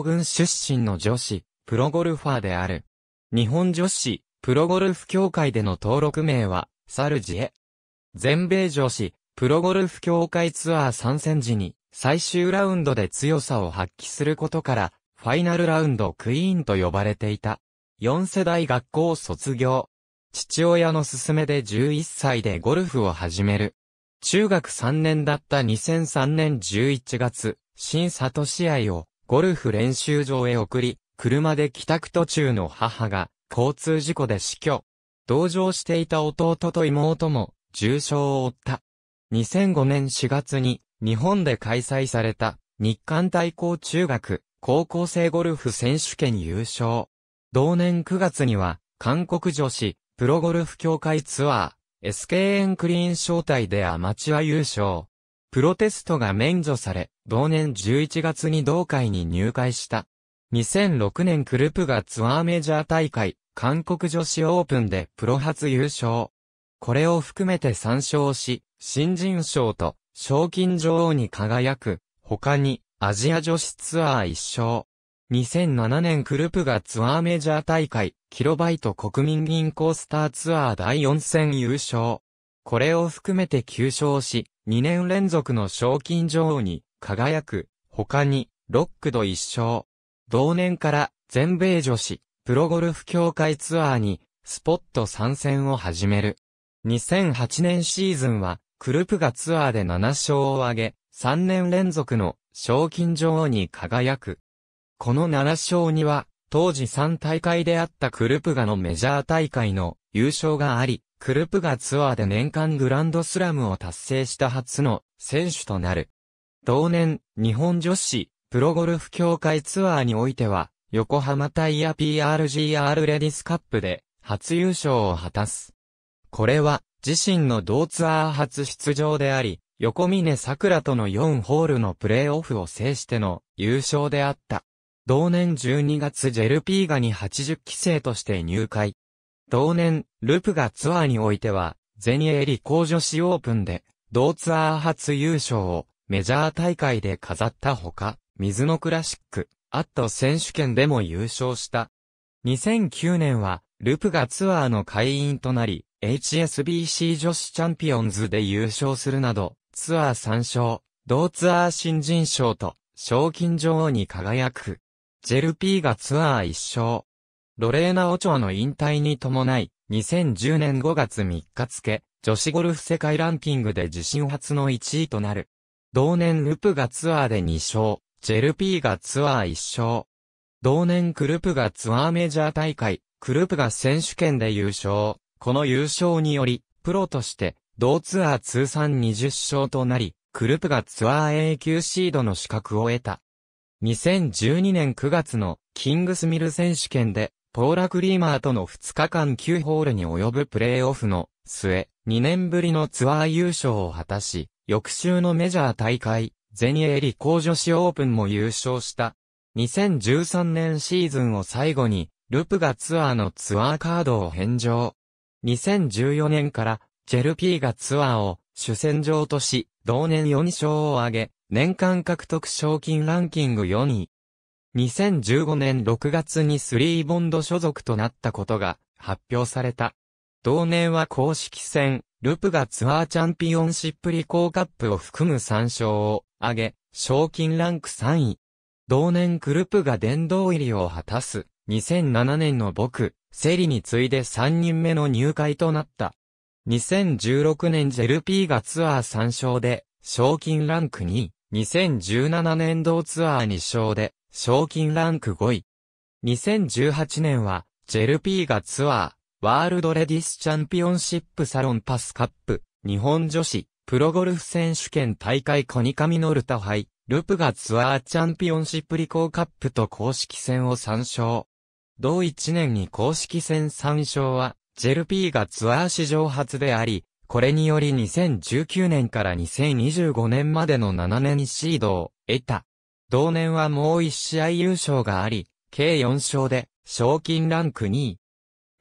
軍出身の女子、プロゴルファーである。日本女子、プロゴルフ協会での登録名は、サルジエ。全米女子、プロゴルフ協会ツアー参戦時に、最終ラウンドで強さを発揮することから、ファイナルラウンドクイーンと呼ばれていた。4世代学校を卒業。父親の勧めで11歳でゴルフを始める。中学3年だった2003年11月、新里試合をゴルフ練習場へ送り、車で帰宅途中の母が、交通事故で死去。同乗していた弟と妹も、重傷を負った。2005年4月に、日本で開催された、日韓対抗中学、高校生ゴルフ選手権優勝。同年9月には、韓国女子、プロゴルフ協会ツアー、SKN クリーン招待でアマチュア優勝。プロテストが免除され、同年11月に同会に入会した。2006年クループがツアーメジャー大会、韓国女子オープンでプロ初優勝。これを含めて3勝し、新人賞と賞金女王に輝く、他にアジア女子ツアー1勝。2007年クループがツアーメジャー大会、キロバイト国民銀行スターツアー第4戦優勝。これを含めて9勝し、2年連続の賞金女王に輝く、他に、ロックド一勝。同年から全米女子プロゴルフ協会ツアーにスポット参戦を始める。2008年シーズンはクルプがツアーで7勝を挙げ、3年連続の賞金女王に輝く。この7勝には当時3大会であったクルプガのメジャー大会の優勝があり、クルプがツアーで年間グランドスラムを達成した初の選手となる。同年、日本女子、プロゴルフ協会ツアーにおいては、横浜タイヤ PRGR レディスカップで、初優勝を果たす。これは、自身の同ツアー初出場であり、横峰桜との4ホールのプレーオフを制しての優勝であった。同年12月ジェルピーガに80期生として入会。同年、ルプがツアーにおいては、全英理工女子オープンで、同ツアー初優勝をメジャー大会で飾ったほか、水のクラシック、アット選手権でも優勝した。2009年は、ルプがツアーの会員となり、HSBC 女子チャンピオンズで優勝するなど、ツアー3勝、同ツアー新人賞と、賞金女王に輝く。ジェルピーがツアー1勝、ロレーナ・オチョアの引退に伴い、2010年5月3日付、女子ゴルフ世界ランキングで自身初の1位となる。同年ルプがツアーで2勝、ジェルピーがツアー1勝。同年クルプがツアーメジャー大会、クルプが選手権で優勝。この優勝により、プロとして、同ツアー通算20勝となり、クルプがツアー A 級シードの資格を得た。2012年9月のキングスミル選手権でポーラ・クリーマーとの2日間9ホールに及ぶプレイオフの末、2年ぶりのツアー優勝を果たし、翌週のメジャー大会、全英理工女子オープンも優勝した。2013年シーズンを最後に、ルプがツアーのツアーカードを返上。2014年から、ジェルピーがツアーを主戦場とし、同年4勝を挙げ、年間獲得賞金ランキング4位。2015年6月にスリーボンド所属となったことが発表された。同年は公式戦、ルプがツアーチャンピオンシップリコーカップを含む3勝を挙げ、賞金ランク3位。同年グループが殿堂入りを果たす、2007年の僕、セリに次いで3人目の入会となった。2016年 JLP がツアー3勝で、賞金ランク2位。2017年同ツアー2勝で、賞金ランク5位。2018年は、ジェルピーがツアー、ワールドレディスチャンピオンシップサロンパスカップ、日本女子、プロゴルフ選手権大会コニカミノルタ杯、ルプがツアーチャンピオンシップリコーカップと公式戦を参照。同1年に公式戦参照は、ジェルピーがツアー史上初であり、これにより2019年から2025年までの7年シードを得た。同年はもう一試合優勝があり、計4勝で、賞金ランク2位。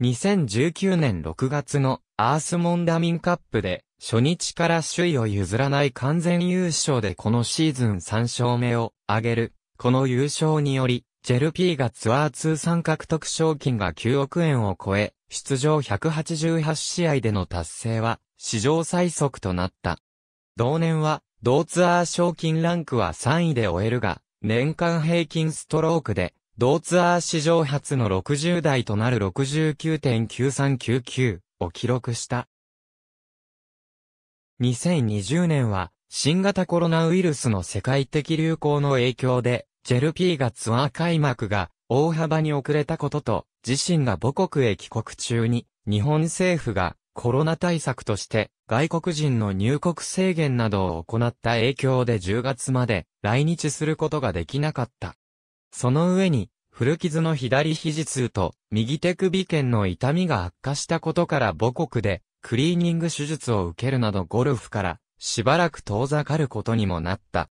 2019年6月のアースモンダミンカップで、初日から首位を譲らない完全優勝でこのシーズン3勝目を挙げる。この優勝により、ジェルピーがツアー通算獲得賞金が9億円を超え、出場188試合での達成は史上最速となった。同年は同ツアー賞金ランクは3位で終えるが、年間平均ストロークで、同ツアー史上初の60代となる69.9399を記録した。2020年は、新型コロナウイルスの世界的流行の影響で、ジェルピーがツアー開幕が大幅に遅れたことと、自身が母国へ帰国中に、日本政府がコロナ対策として外国人の入国制限などを行った影響で10月まで来日することができなかった。その上に古傷の左肘痛と右手首腱の痛みが悪化したことから母国でクリーニング手術を受けるなどゴルフからしばらく遠ざかることにもなった。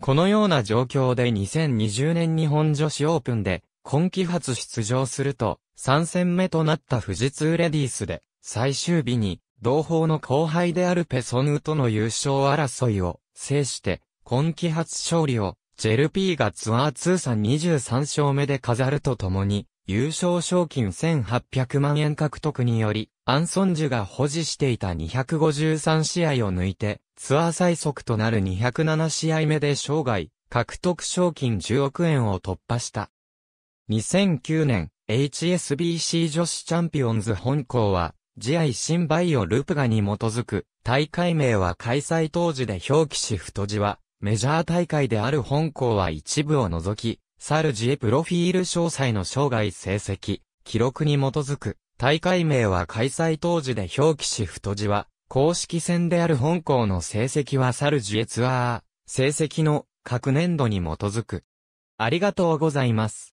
このような状況で2020年日本女子オープンで今季初出場すると3戦目となった富士通レディースで最終日に、同胞の後輩であるペソヌーとの優勝争いを制して、今季初勝利を、ジェルピーがツアー通算23勝目で飾るとともに、優勝賞金1800万円獲得により、アンソンジュが保持していた253試合を抜いて、ツアー最速となる207試合目で生涯、獲得賞金10億円を突破した。2009年、HSBC 女子チャンピオンズ本校は、慈愛新バイオルプガに基づく、大会名は開催当時で表記し太字は、メジャー大会である本校は一部を除き、サルジエプロフィール詳細の生涯成績、記録に基づく、大会名は開催当時で表記し太字は、公式戦である本校の成績はサルジエツアー、成績の各年度に基づく。ありがとうございます。